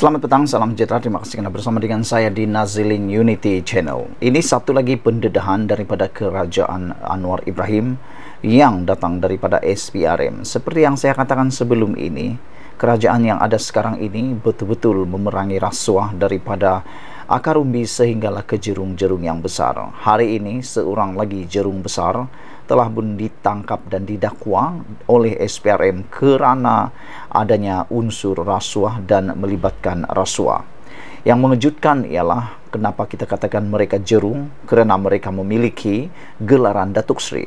Selamat petang, salam sejahtera. Terima kasih kerana bersama dengan saya di Nazilin Unity Channel. Ini satu lagi pendedahan daripada kerajaan Anwar Ibrahim yang datang daripada SPRM. Seperti yang saya katakan sebelum ini, kerajaan yang ada sekarang ini betul-betul memerangi rasuah daripada akar umbi sehinggalah ke jerung-jerung yang besar. Hari ini seorang lagi jerung besar telah pun ditangkap dan didakwa oleh SPRM kerana adanya unsur rasuah dan melibatkan rasuah. Yang mengejutkan ialah kenapa kita katakan mereka jerung kerana mereka memiliki gelaran Datuk Seri.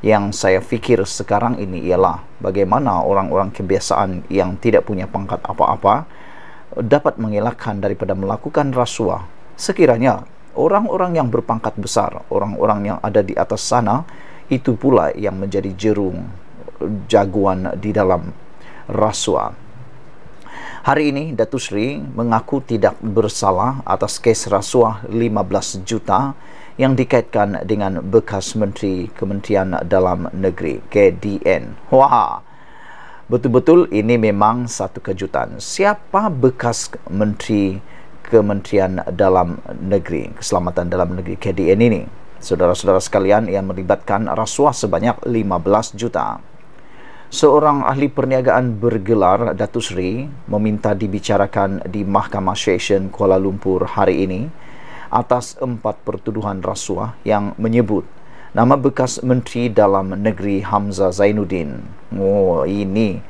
Yang saya fikir sekarang ini ialah bagaimana orang-orang kebiasaan yang tidak punya pangkat apa-apa dapat mengelakkan daripada melakukan rasuah sekiranya orang-orang yang berpangkat besar orang-orang yang ada di atas sana itu pula yang menjadi jerung jagoan di dalam rasuah Hari ini Datu Sri mengaku tidak bersalah atas kes rasuah 15 juta yang dikaitkan dengan bekas menteri Kementerian Dalam Negeri KDN. Wah, betul-betul ini memang satu kejutan. Siapa bekas menteri Kementerian Dalam Negeri, Keselamatan Dalam Negeri KDN ini? Saudara-saudara sekalian yang melibatkan rasuah sebanyak 15 juta. Seorang ahli perniagaan bergelar Datu Sri meminta dibicarakan di Mahkamah Session Kuala Lumpur hari ini atas empat pertuduhan rasuah yang menyebut nama bekas menteri dalam negeri Hamza Zainuddin. Oh, ini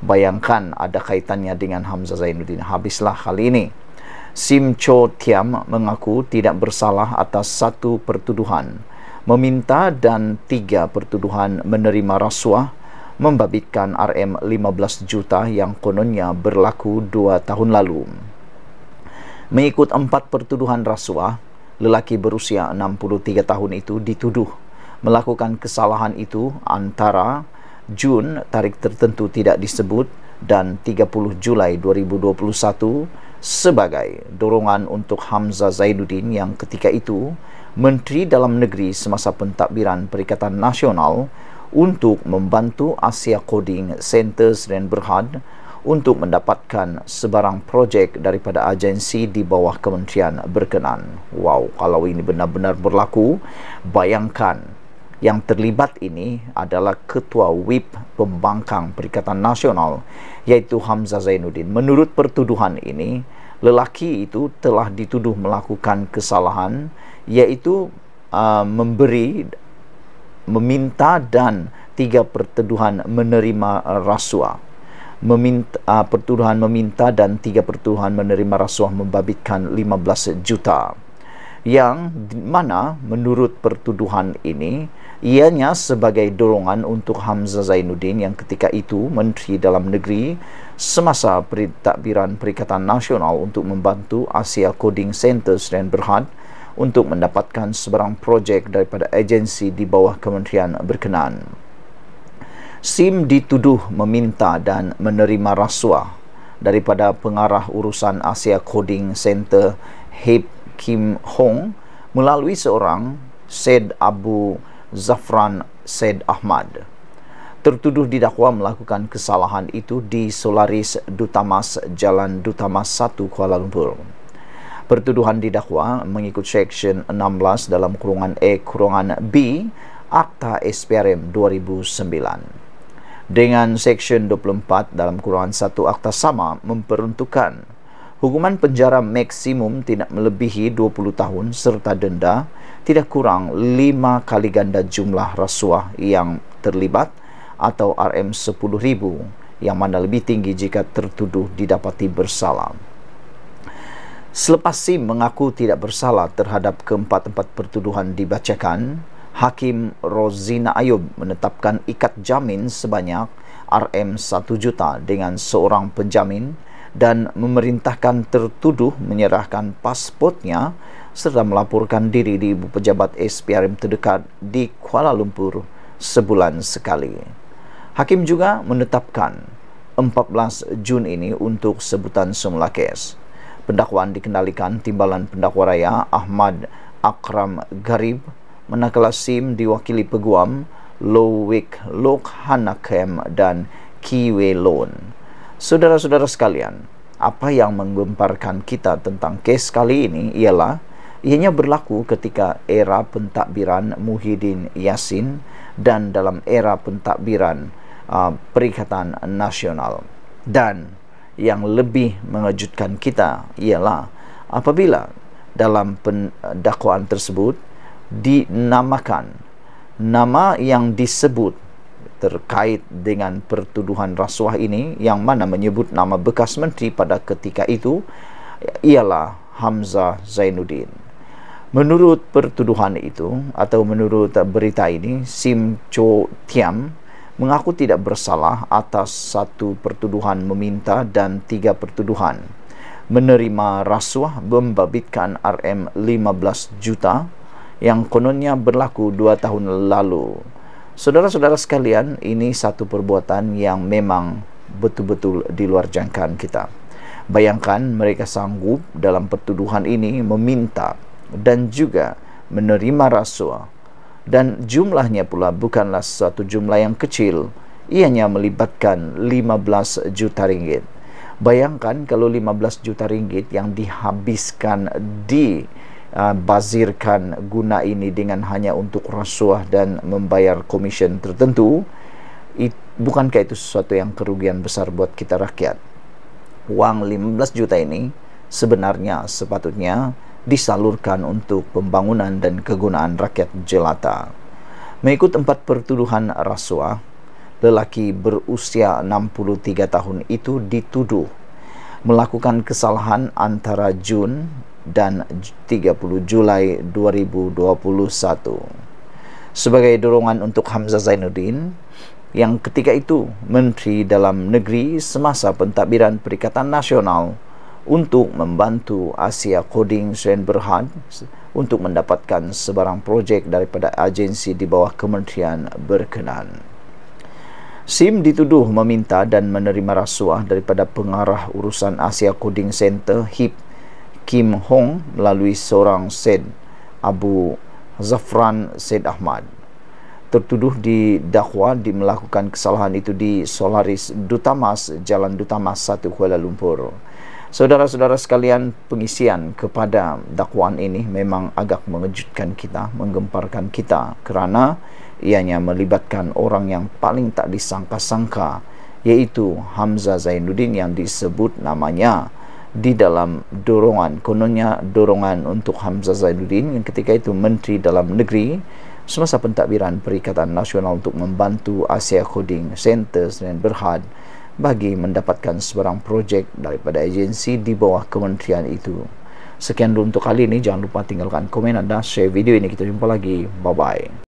bayangkan ada kaitannya dengan Hamza Zainuddin. Habislah hal ini. Sim Cho Tiam mengaku tidak bersalah atas satu pertuduhan. Meminta dan tiga pertuduhan menerima rasuah membabitkan RM15 juta yang kononnya berlaku dua tahun lalu. Mengikut empat pertuduhan rasuah, lelaki berusia 63 tahun itu dituduh melakukan kesalahan itu antara Jun tarikh tertentu tidak disebut dan 30 Julai 2021 sebagai dorongan untuk Hamzah Zaiduddin yang ketika itu Menteri Dalam Negeri semasa pentadbiran Perikatan Nasional untuk membantu Asia Coding Center Seren Berhad untuk mendapatkan sebarang projek daripada agensi di bawah kementerian berkenan. Wow, kalau ini benar-benar berlaku, bayangkan yang terlibat ini adalah Ketua WIP Pembangkang Perikatan Nasional iaitu Hamzah Zainuddin. Menurut pertuduhan ini, lelaki itu telah dituduh melakukan kesalahan iaitu uh, memberi, meminta dan tiga pertuduhan menerima rasuah meminta uh, pertuduhan meminta dan tiga pertuduhan menerima rasuah membabitkan 15 juta yang mana menurut pertuduhan ini ianya sebagai dorongan untuk Hamzah Zainuddin yang ketika itu menteri dalam negeri semasa pentadbiran Perikatan Nasional untuk membantu Asia Coding Center Seren Berhad untuk mendapatkan sebarang projek daripada agensi di bawah kementerian berkenaan Sim dituduh meminta dan menerima rasuah daripada pengarah urusan Asia Coding Center Hip Kim Hong melalui seorang Said Abu Zafran Said Ahmad. Tertuduh didakwa melakukan kesalahan itu di Solaris Dutamas Jalan Dutamas 1 Kuala Lumpur. Pertuduhan didakwa mengikut Seksyen 16 dalam kurungan E kurungan B Akta SPRM 2009 dengan Seksyen 24 dalam Kurungan 1 Akta Sama memperuntukkan hukuman penjara maksimum tidak melebihi 20 tahun serta denda tidak kurang 5 kali ganda jumlah rasuah yang terlibat atau RM10,000 yang mana lebih tinggi jika tertuduh didapati bersalah. Selepas SIM mengaku tidak bersalah terhadap keempat-empat pertuduhan dibacakan, Hakim Rozina Ayub menetapkan ikat jamin sebanyak RM1 juta dengan seorang penjamin dan memerintahkan tertuduh menyerahkan pasportnya serta melaporkan diri di ibu pejabat SPRM terdekat di Kuala Lumpur sebulan sekali. Hakim juga menetapkan 14 Jun ini untuk sebutan semula kes. Pendakwaan dikendalikan timbalan pendakwa raya Ahmad Akram Garib manakala SIM diwakili peguam Lowick Hanakem dan Kiwe Kiwelon. Saudara-saudara sekalian, apa yang menggemparkan kita tentang kes kali ini ialah ianya berlaku ketika era pentadbiran Muhyiddin Yassin dan dalam era pentadbiran uh, Perikatan Nasional. Dan yang lebih mengejutkan kita ialah apabila dalam pendakwaan tersebut dinamakan nama yang disebut terkait dengan pertuduhan rasuah ini yang mana menyebut nama bekas menteri pada ketika itu ialah Hamzah Zainuddin. Menurut pertuduhan itu atau menurut berita ini Sim Cho Tiam mengaku tidak bersalah atas satu pertuduhan meminta dan tiga pertuduhan menerima rasuah membabitkan RM15 juta yang kononnya berlaku dua tahun lalu. Saudara-saudara sekalian, ini satu perbuatan yang memang betul-betul di luar jangkaan kita. Bayangkan mereka sanggup dalam pertuduhan ini meminta dan juga menerima rasuah dan jumlahnya pula bukanlah satu jumlah yang kecil ianya melibatkan 15 juta ringgit bayangkan kalau 15 juta ringgit yang dihabiskan di Ah, bazirkan guna ini dengan hanya untuk rasuah dan membayar komisen tertentu it, bukankah itu sesuatu yang kerugian besar buat kita rakyat Wang 15 juta ini sebenarnya sepatutnya disalurkan untuk pembangunan dan kegunaan rakyat jelata mengikut empat pertuduhan rasuah lelaki berusia 63 tahun itu dituduh melakukan kesalahan antara Jun dan 30 Julai 2021 sebagai dorongan untuk Hamzah Zainuddin yang ketika itu Menteri Dalam Negeri semasa pentadbiran Perikatan Nasional untuk membantu Asia Coding Sen Berhad untuk mendapatkan sebarang projek daripada agensi di bawah kementerian berkenan. SIM dituduh meminta dan menerima rasuah daripada pengarah urusan Asia Coding Center HIP Kim Hong melalui seorang Said Abu Zafran Said Ahmad tertuduh di dakwa di melakukan kesalahan itu di Solaris Dutamas Jalan Dutamas 1 Kuala Lumpur. Saudara-saudara sekalian, pengisian kepada dakwaan ini memang agak mengejutkan kita, menggemparkan kita kerana ianya melibatkan orang yang paling tak disangka-sangka yaitu Hamzah Zainuddin yang disebut namanya di dalam dorongan kononnya dorongan untuk Hamzah Zainuddin yang ketika itu Menteri Dalam Negeri semasa pentadbiran Perikatan Nasional untuk membantu Asia Coding Centers dan Berhad bagi mendapatkan sebarang projek daripada agensi di bawah kementerian itu. Sekian dulu untuk kali ini. Jangan lupa tinggalkan komen anda, share video ini. Kita jumpa lagi. Bye-bye.